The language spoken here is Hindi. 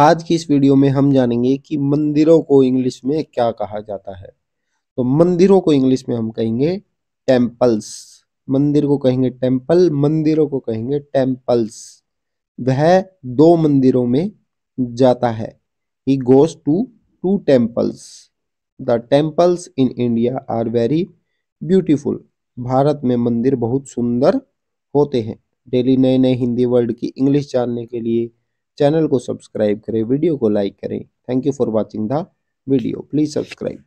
आज की इस वीडियो में हम जानेंगे कि मंदिरों को इंग्लिश में क्या कहा जाता है तो मंदिरों को इंग्लिश में हम कहेंगे टेम्पल्स मंदिर को कहेंगे टेम्पल मंदिरों को कहेंगे टेम्पल्स वह दो मंदिरों में जाता है he goes to to temples the temples in India are very beautiful Bharat में मंदिर बहुत सुंदर होते हैं डेली नए नए हिंदी वर्ल्ड की इंग्लिश जानने के लिए चैनल को सब्सक्राइब करें वीडियो को लाइक करें thank you for watching the video please subscribe